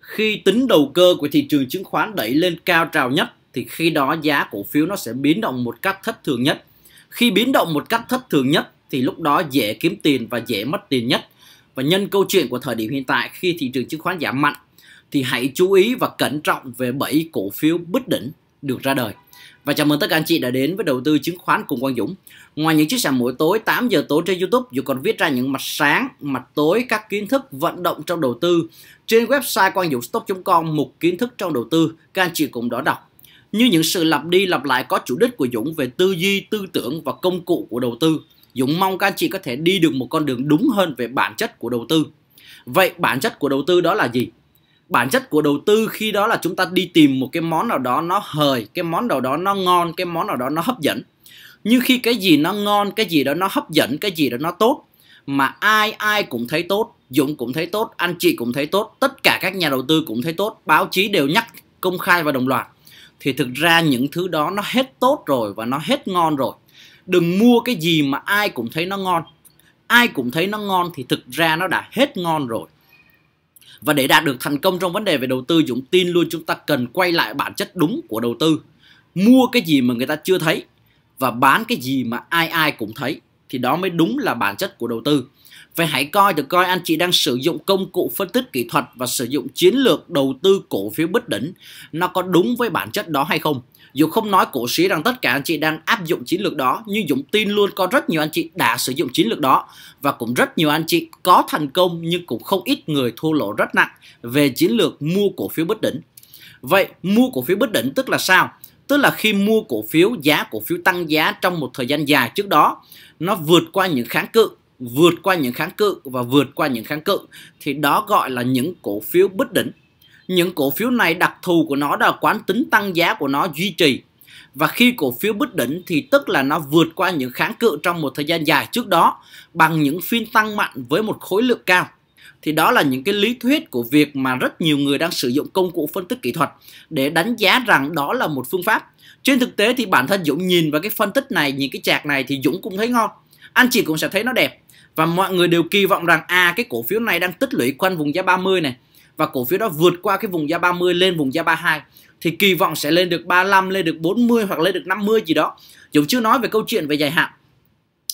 khi tính đầu cơ của thị trường chứng khoán đẩy lên cao trào nhất thì khi đó giá cổ phiếu nó sẽ biến động một cách thất thường nhất. Khi biến động một cách thất thường nhất thì lúc đó dễ kiếm tiền và dễ mất tiền nhất. Và nhân câu chuyện của thời điểm hiện tại khi thị trường chứng khoán giảm mạnh thì hãy chú ý và cẩn trọng về 7 cổ phiếu bứt đỉnh được ra đời. Và chào mừng tất cả anh chị đã đến với đầu tư chứng khoán cùng Quang Dũng. Ngoài những chiếc sẻ mỗi tối 8 giờ tối trên YouTube, dù còn viết ra những mặt sáng, mặt tối các kiến thức vận động trong đầu tư trên website quang dũng stock.com mục kiến thức trong đầu tư các anh chị cùng đó đọc. Như những sự lặp đi lặp lại có chủ đích của Dũng về tư duy, tư tưởng và công cụ của đầu tư. Dũng mong các anh chị có thể đi được một con đường đúng hơn về bản chất của đầu tư. Vậy bản chất của đầu tư đó là gì? bản chất của đầu tư khi đó là chúng ta đi tìm một cái món nào đó nó hời cái món nào đó nó ngon cái món nào đó nó hấp dẫn như khi cái gì nó ngon cái gì đó nó hấp dẫn cái gì đó nó tốt mà ai ai cũng thấy tốt dũng cũng thấy tốt anh chị cũng thấy tốt tất cả các nhà đầu tư cũng thấy tốt báo chí đều nhắc công khai và đồng loạt thì thực ra những thứ đó nó hết tốt rồi và nó hết ngon rồi đừng mua cái gì mà ai cũng thấy nó ngon ai cũng thấy nó ngon thì thực ra nó đã hết ngon rồi và để đạt được thành công trong vấn đề về đầu tư Dũng tin luôn chúng ta cần quay lại bản chất đúng của đầu tư. Mua cái gì mà người ta chưa thấy và bán cái gì mà ai ai cũng thấy thì đó mới đúng là bản chất của đầu tư. Vậy hãy coi thử coi anh chị đang sử dụng công cụ phân tích kỹ thuật và sử dụng chiến lược đầu tư cổ phiếu bất đỉnh nó có đúng với bản chất đó hay không. Dù không nói cổ sĩ rằng tất cả anh chị đang áp dụng chiến lược đó nhưng Dũng tin luôn có rất nhiều anh chị đã sử dụng chiến lược đó và cũng rất nhiều anh chị có thành công nhưng cũng không ít người thua lỗ rất nặng về chiến lược mua cổ phiếu bất đỉnh. Vậy mua cổ phiếu bất đỉnh tức là sao? tức là khi mua cổ phiếu giá cổ phiếu tăng giá trong một thời gian dài trước đó nó vượt qua những kháng cự vượt qua những kháng cự và vượt qua những kháng cự thì đó gọi là những cổ phiếu bất đỉnh những cổ phiếu này đặc thù của nó là quán tính tăng giá của nó duy trì và khi cổ phiếu bứt đỉnh thì tức là nó vượt qua những kháng cự trong một thời gian dài trước đó bằng những phiên tăng mạnh với một khối lượng cao thì đó là những cái lý thuyết của việc mà rất nhiều người đang sử dụng công cụ phân tích kỹ thuật để đánh giá rằng đó là một phương pháp trên thực tế thì bản thân dũng nhìn vào cái phân tích này nhìn cái chạc này thì dũng cũng thấy ngon anh chị cũng sẽ thấy nó đẹp và mọi người đều kỳ vọng rằng à cái cổ phiếu này đang tích lũy quanh vùng giá 30 này và cổ phiếu đó vượt qua cái vùng giá 30 lên vùng giá 32 thì kỳ vọng sẽ lên được 35, lên được 40 hoặc lên được 50 gì đó. Dũng chưa nói về câu chuyện về dài hạn.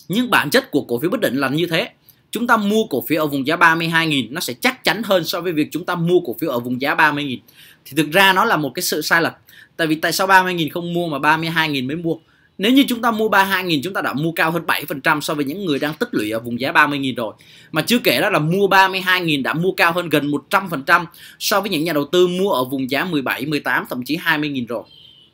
Nhưng bản chất của cổ phiếu bất định là như thế chúng ta mua cổ phiếu ở vùng giá 32.000 nó sẽ chắc chắn hơn so với việc chúng ta mua cổ phiếu ở vùng giá 30.000 thì thực ra nó là một cái sự sai lầm tại vì tại sao 30.000 không mua mà 32.000 mới mua nếu như chúng ta mua 32.000 chúng ta đã mua cao hơn 7% so với những người đang tích lũy ở vùng giá 30.000 rồi. Mà chưa kể đó là mua 32.000 đã mua cao hơn gần 100% so với những nhà đầu tư mua ở vùng giá 17, 18 thậm chí 20.000 rồi.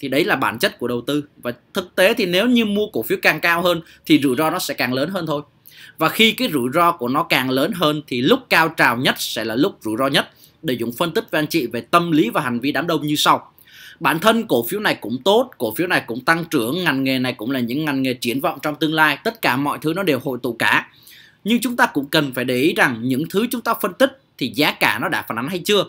Thì đấy là bản chất của đầu tư và thực tế thì nếu như mua cổ phiếu càng cao hơn thì rủi ro nó sẽ càng lớn hơn thôi và khi cái rủi ro của nó càng lớn hơn thì lúc cao trào nhất sẽ là lúc rủi ro nhất để dùng phân tích với anh chị về tâm lý và hành vi đám đông như sau bản thân cổ phiếu này cũng tốt cổ phiếu này cũng tăng trưởng ngành nghề này cũng là những ngành nghề triển vọng trong tương lai tất cả mọi thứ nó đều hội tụ cả nhưng chúng ta cũng cần phải để ý rằng những thứ chúng ta phân tích thì giá cả nó đã phản ánh hay chưa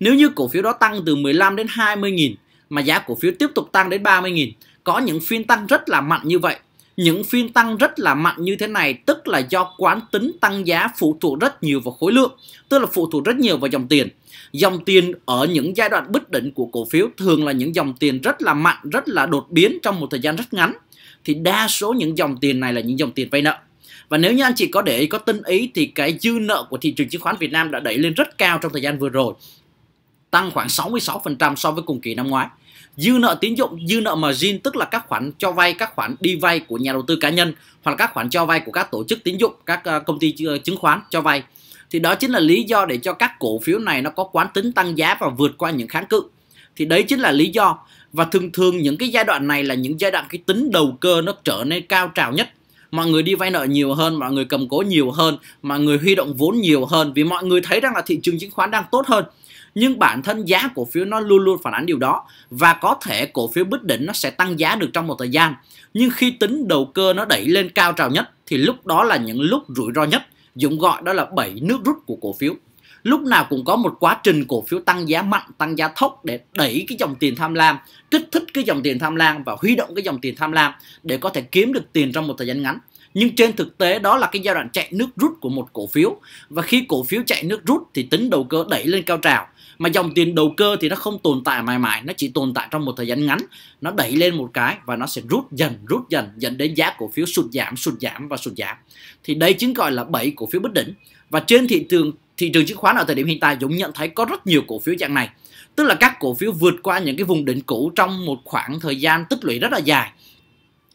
nếu như cổ phiếu đó tăng từ 15 đến 20 nghìn mà giá cổ phiếu tiếp tục tăng đến 30 nghìn có những phiên tăng rất là mạnh như vậy những phiên tăng rất là mạnh như thế này tức là do quán tính tăng giá phụ thuộc rất nhiều vào khối lượng, tức là phụ thuộc rất nhiều vào dòng tiền. Dòng tiền ở những giai đoạn bất định của cổ phiếu thường là những dòng tiền rất là mạnh, rất là đột biến trong một thời gian rất ngắn. Thì đa số những dòng tiền này là những dòng tiền vay nợ. Và nếu như anh chị có để ý, có tin ý thì cái dư nợ của thị trường chứng khoán Việt Nam đã đẩy lên rất cao trong thời gian vừa rồi tăng khoảng 66% so với cùng kỳ năm ngoái. Dư nợ tín dụng, dư nợ margin tức là các khoản cho vay, các khoản đi vay của nhà đầu tư cá nhân hoặc là các khoản cho vay của các tổ chức tín dụng, các ờ, công ty ờ, chứng khoán cho vay. Thì đó chính là lý do để cho các cổ phiếu này nó có quán tính tăng giá và vượt qua những kháng cự. Thì đấy chính là lý do và thường thường những cái giai đoạn này là những giai đoạn cái tính đầu cơ nó trở nên cao trào nhất mọi người đi vay nợ nhiều hơn, mọi người cầm cố nhiều hơn, mọi người huy động vốn nhiều hơn vì mọi người thấy rằng là thị trường chứng khoán đang tốt hơn nhưng bản thân giá cổ phiếu nó luôn luôn phản ánh điều đó và có thể cổ phiếu bứt đỉnh nó sẽ tăng giá được trong một thời gian nhưng khi tính đầu cơ nó đẩy lên cao trào nhất thì lúc đó là những lúc rủi ro nhất Dũng gọi đó là bảy nước rút của cổ phiếu lúc nào cũng có một quá trình cổ phiếu tăng giá mạnh tăng giá thốc để đẩy cái dòng tiền tham lam kích thích cái dòng tiền tham lam và huy động cái dòng tiền tham lam để có thể kiếm được tiền trong một thời gian ngắn nhưng trên thực tế đó là cái giai đoạn chạy nước rút của một cổ phiếu và khi cổ phiếu chạy nước rút thì tính đầu cơ đẩy lên cao trào mà dòng tiền đầu cơ thì nó không tồn tại mãi mãi nó chỉ tồn tại trong một thời gian ngắn nó đẩy lên một cái và nó sẽ rút dần rút dần dẫn đến giá cổ phiếu sụt giảm sụt giảm và sụt giảm thì đây chính gọi là bảy cổ phiếu bất đỉnh và trên thị trường thị trường chứng khoán ở thời điểm hiện tại Dũng nhận thấy có rất nhiều cổ phiếu dạng này tức là các cổ phiếu vượt qua những cái vùng đỉnh cũ trong một khoảng thời gian tích lũy rất là dài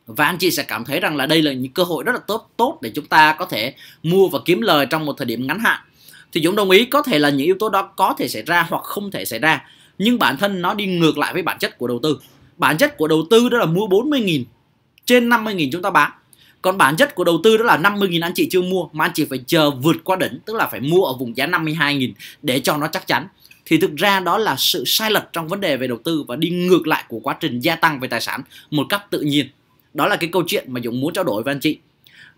và anh chị sẽ cảm thấy rằng là đây là những cơ hội rất là tốt tốt để chúng ta có thể mua và kiếm lời trong một thời điểm ngắn hạn thì Dũng đồng ý có thể là những yếu tố đó có thể xảy ra hoặc không thể xảy ra nhưng bản thân nó đi ngược lại với bản chất của đầu tư bản chất của đầu tư đó là mua 40.000 trên 50.000 chúng ta bán còn bản chất của đầu tư đó là 50.000 anh chị chưa mua mà anh chị phải chờ vượt qua đỉnh tức là phải mua ở vùng giá 52.000 để cho nó chắc chắn thì thực ra đó là sự sai lệch trong vấn đề về đầu tư và đi ngược lại của quá trình gia tăng về tài sản một cách tự nhiên đó là cái câu chuyện mà Dũng muốn trao đổi với anh chị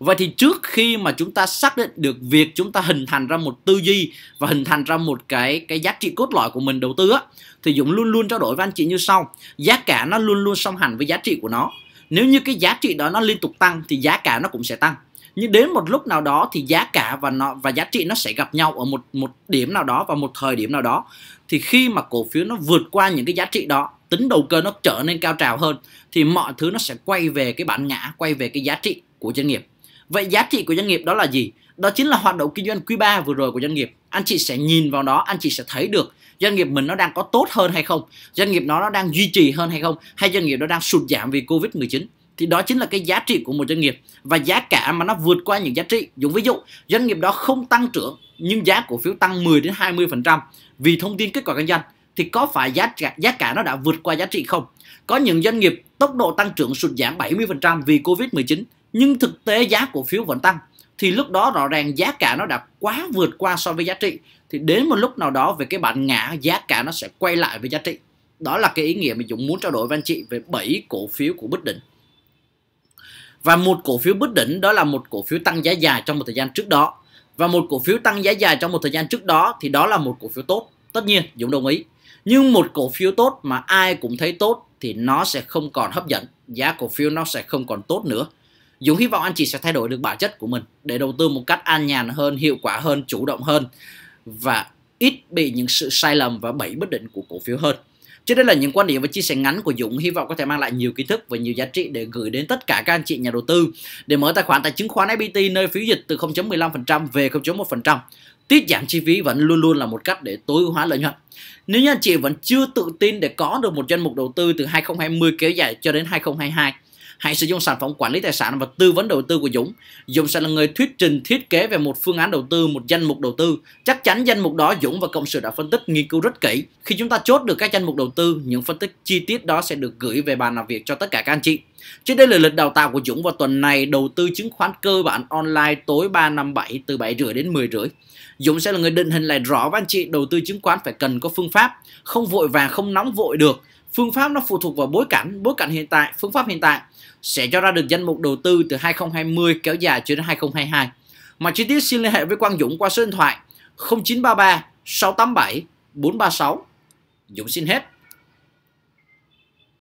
Vậy thì trước khi mà chúng ta xác định được việc chúng ta hình thành ra một tư duy và hình thành ra một cái cái giá trị cốt lõi của mình đầu tư á thì Dũng luôn luôn trao đổi với anh chị như sau. Giá cả nó luôn luôn song hành với giá trị của nó. Nếu như cái giá trị đó nó liên tục tăng thì giá cả nó cũng sẽ tăng nhưng đến một lúc nào đó thì giá cả và nó và giá trị nó sẽ gặp nhau ở một một điểm nào đó và một thời điểm nào đó thì khi mà cổ phiếu nó vượt qua những cái giá trị đó tính đầu cơ nó trở nên cao trào hơn thì mọi thứ nó sẽ quay về cái bản ngã quay về cái giá trị của doanh nghiệp Vậy giá trị của doanh nghiệp đó là gì? Đó chính là hoạt động kinh doanh quý 3 vừa rồi của doanh nghiệp. Anh chị sẽ nhìn vào đó, anh chị sẽ thấy được doanh nghiệp mình nó đang có tốt hơn hay không, doanh nghiệp nó nó đang duy trì hơn hay không, hay doanh nghiệp nó đang sụt giảm vì Covid-19 thì đó chính là cái giá trị của một doanh nghiệp và giá cả mà nó vượt qua những giá trị. Dùng ví dụ, doanh nghiệp đó không tăng trưởng nhưng giá cổ phiếu tăng 10 đến 20% vì thông tin kết quả kinh doanh thì có phải giá cả, giá cả nó đã vượt qua giá trị không? Có những doanh nghiệp tốc độ tăng trưởng sụt giảm 70% vì Covid-19 nhưng thực tế giá cổ phiếu vẫn tăng thì lúc đó rõ ràng giá cả nó đã quá vượt qua so với giá trị thì đến một lúc nào đó về cái bản ngã giá cả nó sẽ quay lại với giá trị đó là cái ý nghĩa mà Dũng muốn trao đổi với anh chị về 7 cổ phiếu của Bích Định và một cổ phiếu Bích Định đó là một cổ phiếu tăng giá dài trong một thời gian trước đó và một cổ phiếu tăng giá dài trong một thời gian trước đó thì đó là một cổ phiếu tốt tất nhiên Dũng đồng ý nhưng một cổ phiếu tốt mà ai cũng thấy tốt thì nó sẽ không còn hấp dẫn giá cổ phiếu nó sẽ không còn tốt nữa Dũng hy vọng anh chị sẽ thay đổi được bản chất của mình để đầu tư một cách an nhàn hơn, hiệu quả hơn, chủ động hơn và ít bị những sự sai lầm và bẫy bất định của cổ phiếu hơn. Trên đây là những quan điểm và chia sẻ ngắn của Dũng hy vọng có thể mang lại nhiều kiến thức và nhiều giá trị để gửi đến tất cả các anh chị nhà đầu tư để mở tài khoản tại chứng khoán FPT nơi phiếu dịch từ 0.15% về 0.1%. Tiết giảm chi phí vẫn luôn luôn là một cách để tối ưu hóa lợi nhuận. Nếu như anh chị vẫn chưa tự tin để có được một danh mục đầu tư từ 2020 kéo dài cho đến 2022 Hãy sử dụng sản phẩm quản lý tài sản và tư vấn đầu tư của Dũng. Dũng sẽ là người thuyết trình thiết kế về một phương án đầu tư, một danh mục đầu tư. Chắc chắn danh mục đó Dũng và cộng sự đã phân tích nghiên cứu rất kỹ. Khi chúng ta chốt được các danh mục đầu tư, những phân tích chi tiết đó sẽ được gửi về bàn làm việc cho tất cả các anh chị. Trên đây là lịch đào tạo của Dũng vào tuần này đầu tư chứng khoán cơ bản online tối 357 từ 7 rưỡi đến 10 rưỡi. Dũng sẽ là người định hình lại rõ với anh chị đầu tư chứng khoán phải cần có phương pháp, không vội vàng không nóng vội được phương pháp nó phụ thuộc vào bối cảnh bối cảnh hiện tại phương pháp hiện tại sẽ cho ra được danh mục đầu tư từ 2020 kéo dài cho đến 2022 mà chi tiết xin liên hệ với Quang Dũng qua số điện thoại 0933 687 436 Dũng xin hết